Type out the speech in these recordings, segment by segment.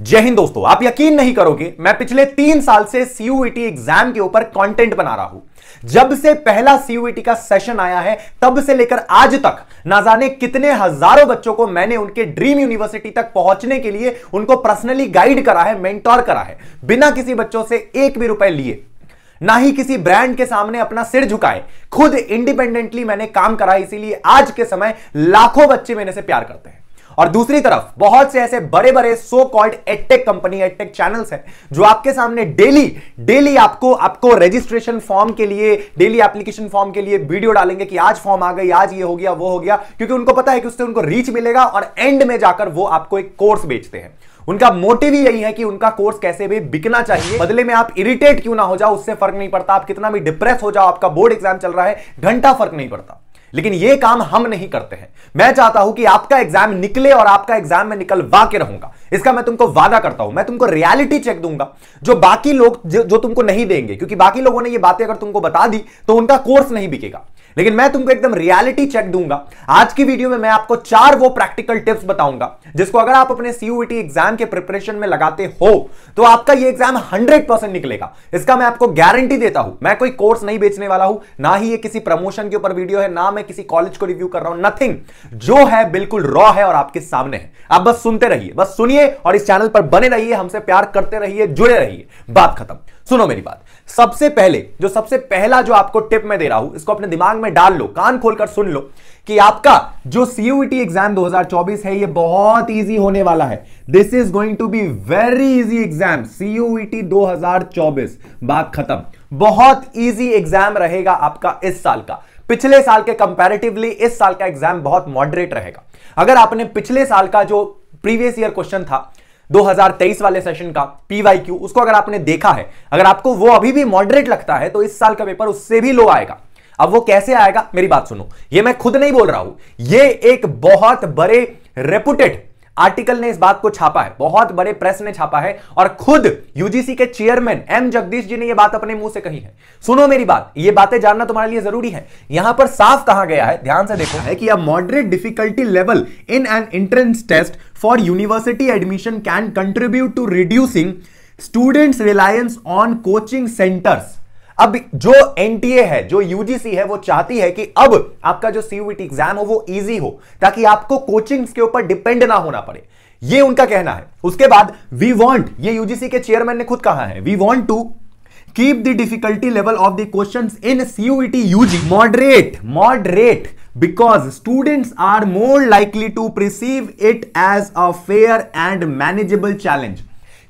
जय हिंद दोस्तों आप यकीन नहीं करोगे मैं पिछले तीन साल से सीयूईटी एग्जाम e के ऊपर कंटेंट बना रहा हूं जब से पहला सीयूईटी e का सेशन आया है तब से लेकर आज तक ना जाने कितने हजारों बच्चों को मैंने उनके ड्रीम यूनिवर्सिटी तक पहुंचने के लिए उनको पर्सनली गाइड करा है मेंटोर करा है बिना किसी बच्चों से एक भी रुपए लिए ना ही किसी ब्रांड के सामने अपना सिर झुकाए खुद इंडिपेंडेंटली मैंने काम करा इसीलिए आज के समय लाखों बच्चे मेरे से प्यार करते हैं और दूसरी तरफ बहुत से ऐसे बड़े बड़े so called edtech company edtech channels हैं जो आपके सामने डेली डेली आपको आपको रजिस्ट्रेशन फॉर्म के लिए डेली एप्लीकेशन फॉर्म के लिए वीडियो डालेंगे कि आज फॉर्म आ गई आज ये हो गया वो हो गया क्योंकि उनको पता है कि उससे उनको रीच मिलेगा और एंड में जाकर वो आपको एक कोर्स बेचते हैं उनका मोटिव ही यही है कि उनका कोर्स कैसे भी बिकना चाहिए बदले में आप इरिटेट क्यों ना हो जाओ उससे फर्क नहीं पड़ता आप कितना भी डिप्रेस हो जाओ आपका बोर्ड एग्जाम चल रहा है घंटा फर्क नहीं पड़ता लेकिन यह काम हम नहीं करते हैं मैं चाहता हूं कि आपका एग्जाम निकले और आपका एग्जाम में निकलवा के रहूंगा इसका मैं तुमको वादा करता हूं मैं तुमको रियलिटी चेक दूंगा जो बाकी लोग जो, जो तुमको नहीं देंगे क्योंकि बाकी लोगों ने ये बातें अगर तुमको बता दी तो उनका कोर्स नहीं बिकेगा लेकिन मैं तुमको एकदम रियलिटी चेक दूंगा आज की वीडियो में मैं आपको चार वो प्रैक्टिकल टिप्स बताऊंगा जिसको अगर आप अपने सीयूटी एग्जाम e के प्रिपरेशन में लगाते हो तो आपका ये एग्जाम हंड्रेड परसेंट निकलेगा इसका मैं आपको गारंटी देता हूं मैं कोई कोर्स नहीं बेचने वाला हूं ना ही ये किसी प्रमोशन के ऊपर वीडियो है ना मैं किसी कॉलेज को रिव्यू कर रहा हूं नथिंग जो है बिल्कुल रॉ है और आपके सामने है आप बस सुनते रहिए बस सुनिए और इस चैनल पर बने रहिए हमसे प्यार करते रहिए जुड़े रहिए बात खत्म सुनो मेरी बात सबसे पहले जो सबसे पहला जो आपको टिप मैं दे रहा हूं इसको अपने दिमाग में डाल लो कान खोलकर सुन लो कि आपका जो सीयूटी एग्जाम 2024 है ये बहुत इजी होने वाला है this is going to be very easy exam CUET 2024 बात खत्म बहुत इजी एग्जाम रहेगा आपका इस साल का पिछले साल के कंपैरेटिवली इस साल का एग्जाम बहुत मॉडरेट रहेगा अगर आपने पिछले साल का जो प्रीवियस ईयर क्वेश्चन था 2023 वाले सेशन का पीवाईक्यू उसको अगर आपने देखा है अगर आपको वो अभी भी मॉडरेट लगता है तो इस साल का पेपर उससे भी लो आएगा अब वो कैसे आएगा मेरी बात सुनो ये मैं खुद नहीं बोल रहा हूं ये एक बहुत बड़े रेपुटेड आर्टिकल ने इस बात को छापा है बहुत बड़े प्रेस ने छापा है और खुद यूजीसी के चेयरमैन एम जगदीश जी ने यह बात अपने मुंह से कही है सुनो मेरी बात ये बातें जानना तुम्हारे लिए जरूरी है यहां पर साफ कहा गया है ध्यान से देखो है कि अब moderate difficulty level in an entrance test for university admission can contribute to reducing students reliance on coaching centres अब जो एनटीए है जो यूजीसी है वो चाहती है कि अब आपका जो सीयूटी एग्जाम हो वो इजी हो ताकि आपको कोचिंग के ऊपर डिपेंड ना होना पड़े ये उनका कहना है उसके बाद वी वॉन्ट ये यूजीसी के चेयरमैन ने खुद कहा है we want to keep the difficulty level of the question in CUET UG moderate moderate because students are more likely to perceive it as a fair and manageable challenge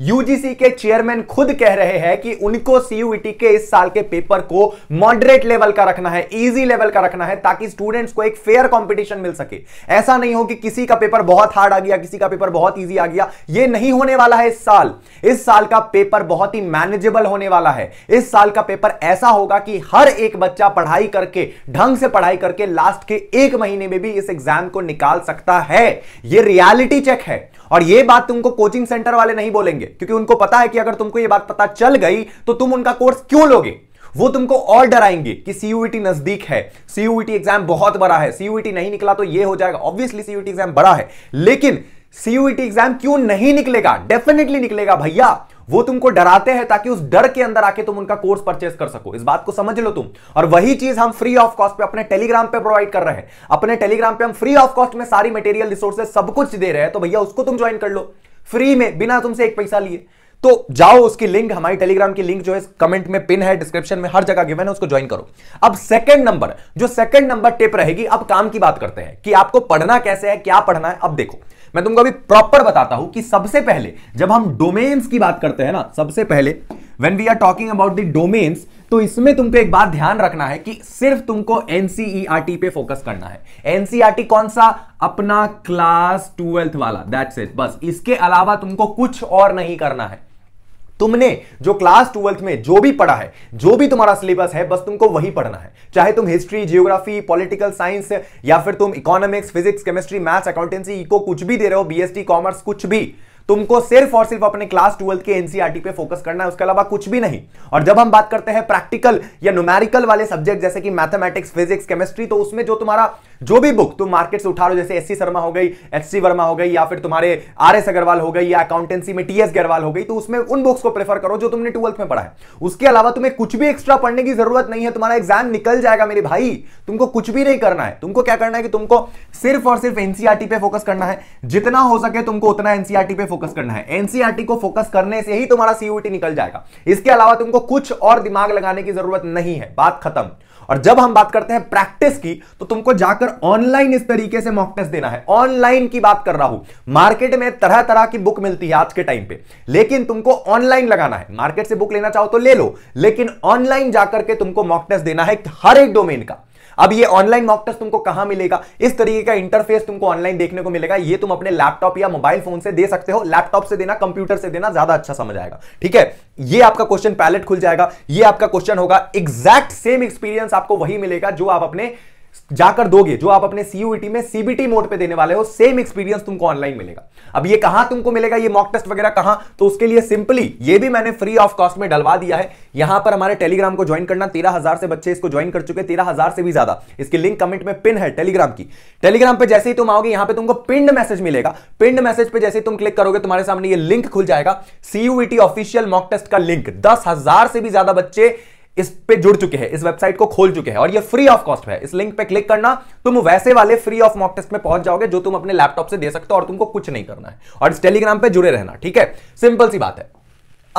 UGC के chairman खुद कह रहे हैं कि उनको CUET e के इस साल के पेपर को मॉडरेट लेवल का रखना है इजी लेवल का रखना है ताकि स्टूडेंट्स को एक फेयर कंपटीशन मिल सके ऐसा नहीं हो कि किसी का पेपर बहुत हार्ड आ गया किसी का पेपर बहुत ईजी आ गया ये नहीं होने वाला है इस साल इस साल का पेपर बहुत ही मैनेजेबल होने वाला है इस साल का पेपर ऐसा होगा कि हर एक बच्चा पढ़ाई करके ढंग से पढ़ाई करके लास्ट के एक महीने में भी इस एग्जाम को निकाल सकता है यह रियलिटी चेक है और ये बात तुमको कोचिंग सेंटर वाले नहीं बोलेंगे क्योंकि उनको पता है कि अगर तुमको ये बात पता चल गई तो तुम उनका कोर्स क्यों लोगे वो तुमको और डराएंगे कि सीयूईटी e नजदीक है सीयूईटी एग्जाम e बहुत बड़ा है सीयूईटी e नहीं निकला तो ये हो जाएगा ऑब्वियसली सीयूईटी एग्जाम बड़ा है लेकिन सीयूईटी एग्जाम e क्यों नहीं निकलेगा डेफिनेटली निकलेगा भैया वो तुमको डराते हैं ताकि उस डर के अंदर आके तुम उनका कोर्स परचेस कर सको इस बात को समझ लो तुम और वही चीज हम फ्री ऑफ कॉस्ट पे अपने टेलीग्राम पे प्रोवाइड कर रहे हैं अपने टेलीग्राम पे हम फ्री ऑफ कॉस्ट में सारी मटेरियल रिसोर्सेज सब कुछ दे रहे हैं तो भैया उसको तुम ज्वाइन कर लो फ्री में बिना तुमसे एक पैसा लिए तो जाओ उसकी लिंक हमारी टेलीग्राम की लिंक जो है कमेंट में पिन है डिस्क्रिप्शन में हर जगह गिवन है उसको ज्वाइन करो अब सेकंड नंबर जो सेकंड नंबर टिप रहेगी अब काम की बात करते हैं कि आपको पढ़ना कैसे है क्या पढ़ना है अब देखो मैं तुमको अभी प्रॉपर बताता हूं कि सबसे पहले जब हम डोमेन्स की बात करते हैं ना सबसे पहले when we are talking about the domains तो इसमें तुमको एक बात ध्यान रखना है कि सिर्फ तुमको एनसीईआरटी e पे फोकस करना है एनसीईआरटी e कौन सा अपना क्लास ट्वेल्थ वाला दैट्स इट बस इसके अलावा तुमको कुछ और नहीं करना है तुमने जो क्लास ट्वेल्थ में जो भी पढ़ा है जो भी तुम्हारा सिलेबस है बस तुमको वही पढ़ना है चाहे तुम हिस्ट्री जियोग्राफी पॉलिटिकल साइंस या फिर तुम economics physics chemistry maths accountancy eco कुछ भी दे रहे हो बीएसटी कॉमर्स कुछ भी तुमको सिर्फ और सिर्फ अपने क्लास ट्वेल्थ के एनसीआरटी e पे फोकस करना है उसके अलावा कुछ भी नहीं और जब हम बात करते हैं प्रैक्टिकल या न्यूमेरिकल वाले सब्जेक्ट जैसे कि मैथमेटिक्स फिजिक्स केमिस्ट्री तो उसमें जो तुम्हारा जो भी बुक तुम मार्केट से उठा लो जैसे एस शर्मा हो गई एच वर्मा हो गई या फिर तुम्हारे आर एस अग्रवाल हो गई या अकाउंटेंसी में टी एस अग्रवाल हो गई तो उसमें उन बुक्स को प्रेफर करो जो तुमने ट्वेल्थ में पढ़ा है उसके अलावा तुम्हें कुछ भी एक्स्ट्रा पढ़ने की जरूरत नहीं है तुम्हारा एग्जाम निकल जाएगा मेरे भाई तुमको कुछ भी नहीं करना है तुमको क्या करना है कि तुमको सिर्फ और सिर्फ एनसीआरटी e पे फोकस करना है जितना हो सके तुमको उतना एनसीआरटी e पे फोकस फोकस करना है एनसीआरटी e को फोकस करने से ही तुम्हारा सीयूटी निकल जाएगा इसके अलावा तुमको कुछ और दिमाग लगाने की जरूरत नहीं है बात खत्म और जब हम बात करते हैं प्रैक्टिस की तो तुमको जाकर ऑनलाइन इस तरीके से मॉक टेस्ट देना है ऑनलाइन की बात कर रहा हूं मार्केट में तरह तरह की बुक मिलती है आज के टाइम पे लेकिन तुमको ऑनलाइन लगाना है मार्केट से बुक लेना चाहो तो ले लो लेकिन ऑनलाइन जाकर के तुमको मॉक टेस्ट देना है हर एक डोमेन का अब ये ऑनलाइन मॉक टेस्ट तुमको कहां मिलेगा इस तरीके का इंटरफेस तुमको ऑनलाइन देखने को मिलेगा ये तुम अपने लैपटॉप या मोबाइल फोन से दे सकते हो लैपटॉप से देना कंप्यूटर से देना ज्यादा अच्छा समझ आएगा ठीक है ये आपका क्वेश्चन पैलेट खुल जाएगा ये आपका क्वेश्चन होगा एग्जैक्ट सेम एक्सपीरियंस आपको वही मिलेगा जो आप अपने जाकर दोगे जो आप अपने सीयूईटी e में सीबीटी मोड पे देने वाले हो सेम एक्सपीरियंस तुमको ऑनलाइन मिलेगा अब ये कहां तुमको मिलेगा ये मॉक टेस्ट वगैरह कहां तो उसके लिए सिंपली ये भी मैंने फ्री ऑफ कॉस्ट में डलवा दिया है यहां पर हमारे टेलीग्राम को ज्वाइन करना तेरह हजार से बच्चे इसको ज्वाइन कर चुके तेरह हजार से भी ज्यादा इसकी लिंक कमेंट में पिन है टेलीग्राम की टेलीग्राम पर जैसे ही तुम आओगे यहां पर तुमको पिंड मैसेज मिलेगा पिंड मैसेज पर जैसे ही तुम क्लिक करोगे तुम्हारे सामने ये लिंक खुल जाएगा सीयूईटी ऑफिशियल मॉक टेस्ट का लिंक दस से भी ज्यादा बच्चे इस पे जुड़ चुके हैं इस वेबसाइट को खोल चुके हैं और ये फ्री ऑफ कॉस्ट है इस लिंक पे क्लिक करना तुम वैसे वाले फ्री ऑफ मॉक टेस्ट में पहुंच जाओगे जो तुम अपने लैपटॉप से दे सकते हो और तुमको कुछ नहीं करना है और इस टेलीग्राम पे जुड़े रहना ठीक है सिंपल सी बात है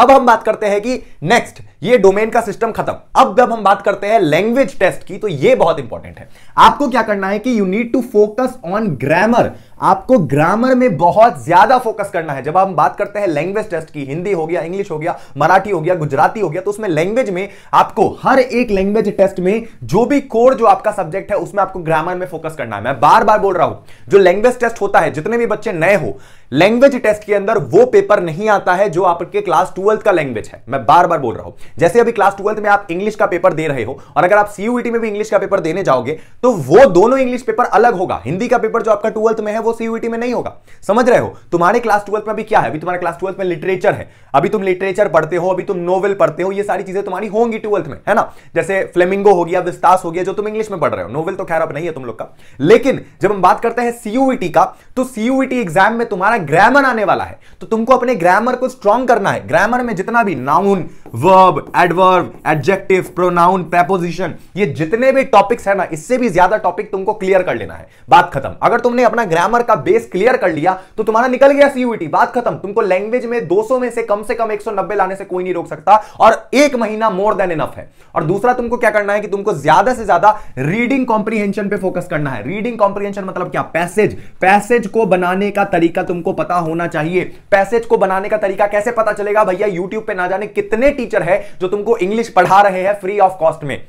अब हम बात करते हैं कि नेक्स्ट ये डोमेन का सिस्टम खत्म अब जब हम बात करते हैं लैंग्वेज टेस्ट की तो ये बहुत इंपॉर्टेंट है आपको क्या करना है कि you need to focus on grammar आपको ग्रामर में बहुत ज्यादा फोकस करना है जब हम बात करते हैं लैंग्वेज टेस्ट की हिंदी हो गया इंग्लिश हो गया मराठी हो गया गुजराती हो गया तो उसमें लैंग्वेज में आपको हर एक लैंग्वेज टेस्ट में जो भी कोर जो आपका सब्जेक्ट है उसमें आपको ग्रामर में फोकस करना है मैं बार बार बोल रहा हूं जो लैंग्वेज टेस्ट होता है जितने भी बच्चे नए हो लैंग्वेज टेस्ट के अंदर वो पेपर नहीं आता है जो आपके क्लास ट्वेल्थ का लैंग्वेज है मैं बार बार बोल रहा हूं जैसे अभी क्लास ट्वेल्थ में आप इंग्लिश का पेपर दे रहे हो और अगर आप सीयूईटी में भी इंग्लिश का पेपर देने जाओगे तो वो दोनों इंग्लिश पेपर अलग होगा हिंदी का पेपर जो आपका ट्वेल्थ में है वो वो सीयूटी में नहीं होगा समझ रहे हो तुम्हारे क्लास ट्वेल्थ में अभी क्या है अभी तुम्हारे क्लास ट्वेल्थ में लिटरेचर है अभी तुम लिटरेचर पढ़ते हो अभी तुम नोवेल पढ़ते हो ये सारी चीजें तुम्हारी होंगी ट्वेल्थ में है ना जैसे फ्लेमिंगो हो गया विस्तास हो गया जो तुम इंग्लिश में पढ़ रहे हो नोवेल तो खैर अब नहीं है तुम लोग का लेकिन जब हम बात करते हैं सीयूटी का तो सीयूटी एग्जाम में तुम्हारा ग्रामर आने वाला है तो तुमको अपने ग्रामर को स्ट्रॉन्ग करना है ग्रामर में जितना भी noun verb adverb adjective pronoun preposition ये जितने भी टॉपिक्स है ना इससे भी ज्यादा टॉपिक तुमको क्लियर कर लेना है बात खत्म अगर तुमने अपना ग्रामर का बेस क्लियर कर लिया तो तुम्हारा निकल गया सीयूटी बात खत्म तुमको लैंग्वेज में 200 में से कम से कम 190 लाने से कोई नहीं रोक सकता और एक महीना मोर देन इनफ है और दूसरा तुमको क्या करना है कि तुमको ज्यादा से ज्यादा रीडिंग कॉम्प्रीहेंशन पे फोकस करना है रीडिंग कॉम्प्रीहेंशन मतलब क्या पैसेज पैसेज को बनाने का तरीका तुमको पता होना चाहिए पैसेज को बनाने का तरीका कैसे पता चलेगा भैया यूट्यूब पे ना जाने कितने टीचर है जो तुमको इंग्लिश पढ़ा रहे हैं फ्री ऑफ कॉस्ट में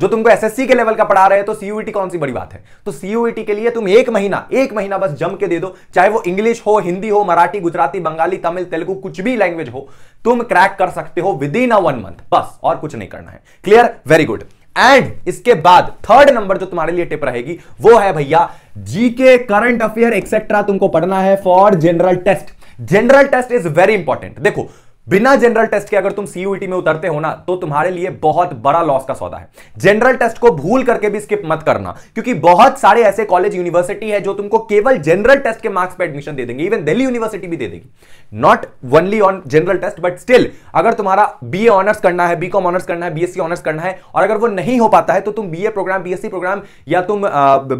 जो तुमको एसएससी के लेवल का पढ़ा रहे हैं तो सीयूईटी e कौन सी बड़ी बात है तो सीयूईटी e के लिए तुम एक महीना एक महीना बस जम के दे दो चाहे वो इंग्लिश हो हिंदी हो मराठी गुजराती बंगाली तमिल तेलुगु कुछ भी लैंग्वेज हो तुम क्रैक कर सकते हो within a one month बस और कुछ नहीं करना है क्लियर वेरी गुड एंड इसके बाद थर्ड नंबर जो तुम्हारे लिए टिप रहेगी वो है भैया जीके करंट अफेयर एक्सेट्रा तुमको पढ़ना है for general test general test is very important देखो बिना जनरल टेस्ट के अगर तुम सीयूईटी e में उतरते हो ना तो तुम्हारे लिए बहुत बड़ा लॉस का सौदा है जनरल टेस्ट को भूल करके भी स्किप मत करना क्योंकि बहुत सारे ऐसे कॉलेज यूनिवर्सिटी है जो तुमको केवल जनरल टेस्ट के मार्क्स पर एडमिशन दे देंगे इवन दिल्ली यूनिवर्सिटी भी दे देगी not only on general test but still अगर तुम्हारा बी ऑनर्स करना है बीकॉम ऑनर्स करना है बीएससी ऑनर्स करना है और अगर वो नहीं हो पाता है तो तुम बी प्रोग्राम बीएससी प्रोग्राम या तुम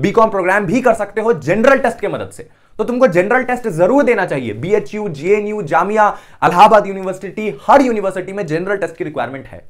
बीकॉम प्रोग्राम भी कर सकते हो जनरल टेस्ट के मदद से तो तुमको जनरल टेस्ट जरूर देना चाहिए B H U J N U Jamia Allahabad university हर यूनिवर्सिटी में जनरल टेस्ट की रिक्वायरमेंट है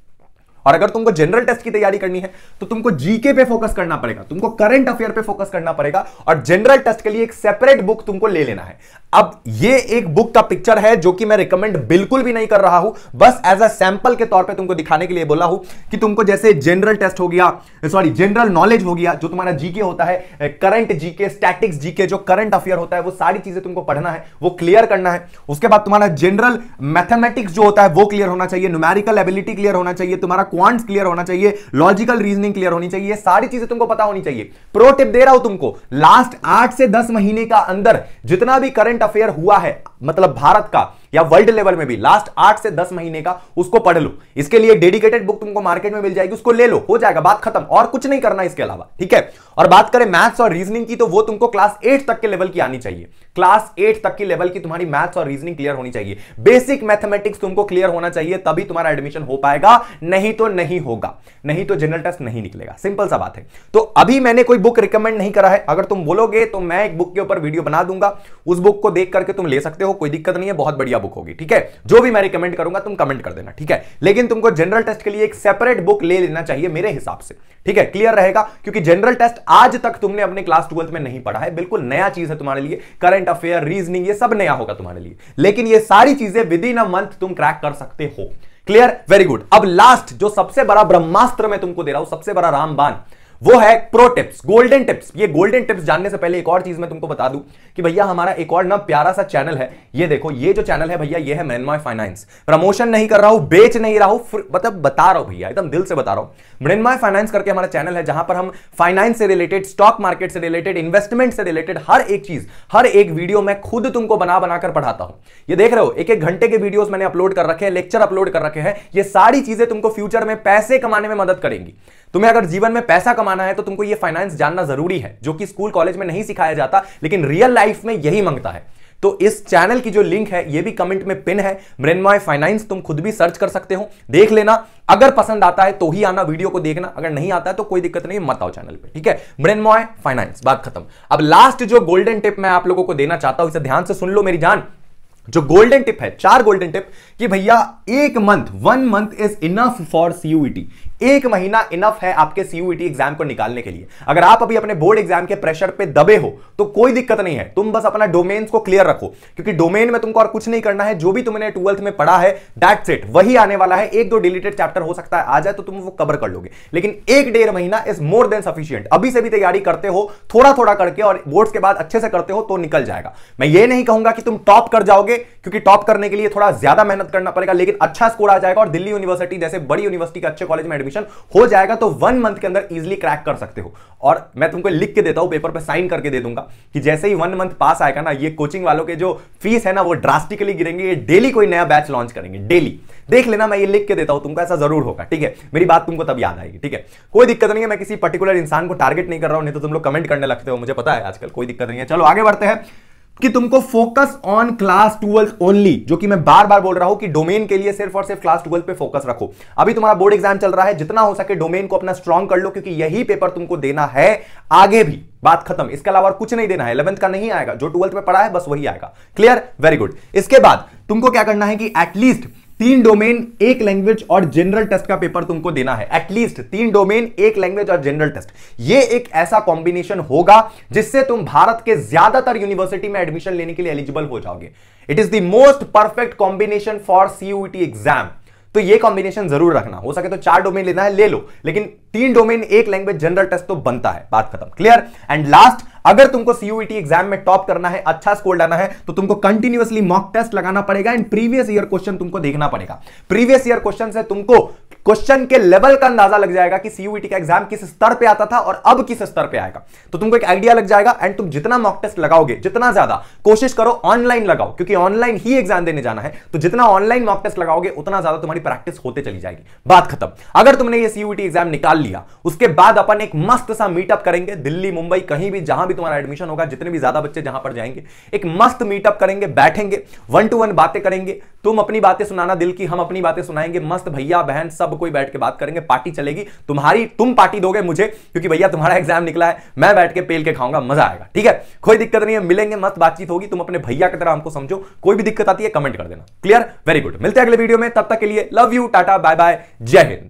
और अगर तुमको जनरल टेस्ट की तैयारी करनी है तो तुमको जीके पे फोकस करना पड़ेगा तुमको करंट अफेयर पे फोकस करना पड़ेगा और जनरल टेस्ट के लिए एक सेपरेट बुक तुमको ले लेना है अब ये एक बुक का पिक्चर है जो कि मैं रिकमेंड बिल्कुल भी नहीं कर रहा हूं बस एज अ सैंपल के तौर पे तुमको दिखाने के लिए बोला हूं कि तुमको जैसे जनरल टेस्ट हो गया सॉरी जनरल नॉलेज हो गया जो तुम्हारा जीके होता है करंट जीके स्टैटिक्स जीके जो करंट अफेयर होता है वो सारी चीजें तुमको पढ़ना है वो क्लियर करना है उसके बाद तुम्हारा जनरल मैथमेटिक्स जो होता है वो क्लियर होना चाहिए न्यूमेरिकल एबिलिटी क्लियर होना चाहिए तुम्हारा क्वांट्स क्लियर होना चाहिए लॉजिकल रीजनिंग क्लियर होनी चाहिए सारी चीजें तुमको पता होनी चाहिए प्रो टिप दे रहा हूं तुमको लास्ट आठ से दस महीने का अंदर जितना भी करंट करंट अफेयर हुआ है मतलब भारत का या वर्ल्ड लेवल में भी लास्ट आठ से दस महीने का उसको पढ़ लो इसके लिए डेडिकेटेड बुक तुमको मार्केट में मिल जाएगी उसको ले लो हो जाएगा बात खत्म और कुछ नहीं करना इसके अलावा ठीक है और बात करें मैथ्स और रीजनिंग की तो वो तुमको क्लास एट तक के लेवल की आनी चाहिए क्लास एट तक की लेवल की तुम्हारी मैथ्स और रीजनिंग क्लियर होनी चाहिए बेसिक मैथमेटिक्स तुमको क्लियर होना चाहिए तभी तुम्हारा एडमिशन हो पाएगा नहीं तो नहीं होगा नहीं तो जनरल टेस्ट नहीं निकलेगा सिंपल सा बात है तो अभी मैंने कोई बुक रिकमेंड नहीं करा है अगर तुम बोलोगे तो मैं एक बुक के ऊपर वीडियो बना दूंगा उस बुक को देख करके तुम ले सकते हो हो कोई दिक्कत नहीं है बहुत बढ़िया बुक होगी ठीक है जो भी मैं रिकमेंड करूंगा तुम कमेंट कर देना ठीक है लेकिन तुमको जनरल टेस्ट के लिए एक सेपरेट बुक ले लेना चाहिए मेरे हिसाब से ठीक है क्लियर रहेगा क्योंकि जनरल टेस्ट आज तक तुमने अपने क्लास ट्वेल्थ में नहीं पढ़ा है बिल्कुल नया चीज है तुम्हारे लिए करंट अफेयर रीजनिंग ये सब नया होगा तुम्हारे लिए लेकिन ये सारी चीजें विद इन अ मंथ तुम क्रैक कर सकते हो क्लियर वेरी गुड अब लास्ट जो सबसे बड़ा ब्रह्मास्त्र में तुमको दे रहा हूं सबसे बड़ा रामबान वो है प्रो टिप्स गोल्डन टिप्स ये गोल्डन टिप्स जानने से पहले एक और चीज मैं तुमको बता दूं कि भैया हमारा एक और ना प्यारा सा चैनल है ये देखो ये जो चैनल है भैया ये है मृणमय फाइनेंस प्रमोशन नहीं कर रहा हूं बेच नहीं रहा हूं मतलब बता रहा हूं भैया एकदम दिल से बता रहा हूं मृणमय फाइनेंस करके हमारा चैनल है जहां पर हम फाइनेंस से रिलेटेड स्टॉक मार्केट से रिलेटेड इन्वेस्टमेंट से रिलेटेड हर एक चीज हर एक वीडियो मैं खुद तुमको बना बनाकर पढ़ाता हूं ये देख रहे हो एक एक घंटे के वीडियो मैंने अपलोड कर रखे हैं लेक्चर अपलोड कर रखे हैं ये सारी चीजें तुमको फ्यूचर में पैसे कमाने में मदद करेंगी तुम्हें अगर जीवन में पैसा कमाना है तो तुमको ये फाइनेंस जानना जरूरी है जो कि स्कूल कॉलेज में नहीं सिखाया जाता लेकिन रियल लाइफ में यही मांगता है तो इस चैनल की जो लिंक है ये भी कमेंट में पिन है मृन्मय फाइनेंस तुम खुद भी सर्च कर सकते हो देख लेना अगर पसंद आता है तो ही आना वीडियो को देखना अगर नहीं आता है तो कोई दिक्कत नहीं मत आओ चैनल पे ठीक है मृन्मय फाइनेंस बात खत्म अब लास्ट जो गोल्डन टिप मैं आप लोगों को देना चाहता हूं इसे ध्यान से सुन लो मेरी जान जो गोल्डन टिप है चार गोल्डन टिप कि भैया एक month one month is enough for CUET एक महीना इनफ है आपके सीयूईटी एग्जाम e को निकालने के लिए अगर आप अभी अपने बोर्ड एग्जाम के प्रेशर पे दबे हो तो कोई दिक्कत नहीं है तुम बस अपना डोमेन को क्लियर रखो क्योंकि डोमेन में तुमको और कुछ नहीं करना है जो भी तुमने ट्वेल्थ में पढ़ा है दैट्स इट वही आने वाला है एक दो डिलीटेड चैप्टर हो सकता है आ जाए तो तुम वो कवर कर लोगे लेकिन एक डेढ़ महीना इज मोर देन सफिशियंट अभी से भी तैयारी करते हो थोड़ा थोड़ा करके और बोर्ड्स के बाद अच्छे से करते हो तो निकल जाएगा मैं ये नहीं कहूंगा कि तुम टॉप कर जाओगे क्योंकि टॉप करने के लिए थोड़ा ज्यादा मेहनत करना पड़ेगा लेकिन अच्छा स्कोर आ जाएगा और दिल्ली यूनिवर्सिटी जैसे बड़ी यूनिवर्सिटी के अच्छे कॉलेज में एडमिशन एडमिशन हो जाएगा तो वन मंथ के अंदर इजिली क्रैक कर सकते हो और मैं तुमको लिख के देता हूं पेपर पर साइन करके दे दूंगा कि जैसे ही वन मंथ पास आएगा ना ये कोचिंग वालों के जो फीस है ना वो ड्रास्टिकली गिरेंगे ये डेली कोई नया बैच लॉन्च करेंगे डेली देख लेना मैं ये लिख के देता हूं तुमको ऐसा जरूर होगा ठीक है मेरी बात तुमको तब याद आएगी ठीक है कोई दिक्कत नहीं है मैं किसी पर्टिकुलर इंसान को टारगेट नहीं कर रहा हूं नहीं तो तुम लोग कमेंट करने लगते हो मुझे पता है आजकल कोई दिक्कत नहीं है चलो आगे बढ़ते हैं कि तुमको focus on class twelfth only जो कि मैं बार बार बोल रहा हूं कि डोमेन के लिए सिर्फ और सिर्फ क्लास ट्वेल्थ पे फोकस रखो अभी तुम्हारा बोर्ड एग्जाम चल रहा है जितना हो सके डोमेन को अपना स्ट्रॉन्ग कर लो क्योंकि यही पेपर तुमको देना है आगे भी बात खत्म इसके अलावा कुछ नहीं देना है इलेवंथ का नहीं आएगा जो ट्वेल्थ में पढ़ा है बस वही आएगा क्लियर वेरी गुड इसके बाद तुमको क्या करना है कि एटलीस्ट तीन डोमेन एक लैंग्वेज और जनरल टेस्ट का पेपर तुमको देना है एटलीस्ट तीन डोमेन एक लैंग्वेज और जनरल टेस्ट ये एक ऐसा कॉम्बिनेशन होगा जिससे तुम भारत के ज्यादातर यूनिवर्सिटी में एडमिशन लेने के लिए एलिजिबल हो जाओगे it is the most perfect combination for CUET exam तो ये कॉम्बिनेशन जरूर रखना हो सके तो चार डोमेन लेना है ले लो लेकिन तीन डोमेन एक लैंग्वेज जनरल टेस्ट तो बनता है बात खत्म क्लियर एंड लास्ट अगर तुमको सीयूईटी एग्जाम e में टॉप करना है अच्छा स्कोर लाना है तो तुमको कंटिन्यूसली मॉक टेस्ट लगाना पड़ेगा एंड प्रीवियस ईयर क्वेश्चन तुमको देखना पड़ेगा प्रीवियस ईयर क्वेश्चन से तुमको क्वेश्चन के लेवल का अंदाजा लग जाएगा कि सीयूईटी e का एग्जाम किस स्तर पे आता था और अब किस स्तर पे आएगा तो तुमको एक आइडिया लग जाएगा एंड तुम जितना मॉक टेस्ट लगाओगे जितना ज्यादा कोशिश करो ऑनलाइन लगाओ क्योंकि ऑनलाइन ही एग्जाम देने जाना है तो जितना ऑनलाइन मॉक टेस्ट लगाओगे उतना ज्यादा तुम्हारी प्रैक्टिस होते चली जाएगी बात खत्म अगर तुमने ये सीयूईटी एग्जाम e निकाल लिया उसके बाद अपन एक मस्त सा मीटअप करेंगे दिल्ली मुंबई कहीं भी जहां भी तुम्हारा एडमिशन होगा जितने भी ज्यादा बच्चे जहां पर जाएंगे एक मस्त मीटअप करेंगे बैठेंगे वन टू वन बातें करेंगे तुम अपनी बातें सुनाना दिल की हम अपनी बातें सुनाएंगे मस्त भैया बहन सब सब कोई बैठ के बात करेंगे पार्टी चलेगी तुम्हारी तुम पार्टी दोगे मुझे क्योंकि भैया तुम्हारा एग्जाम निकला है मैं बैठ के पेल के खाऊंगा मजा आएगा ठीक है कोई दिक्कत नहीं है मिलेंगे मत बातचीत होगी तुम अपने भैया की तरह हमको समझो कोई भी दिक्कत आती है कमेंट कर देना क्लियर वेरी गुड मिलते हैं अगले वीडियो में तब तक के लिए love you tata bye bye जय हिंद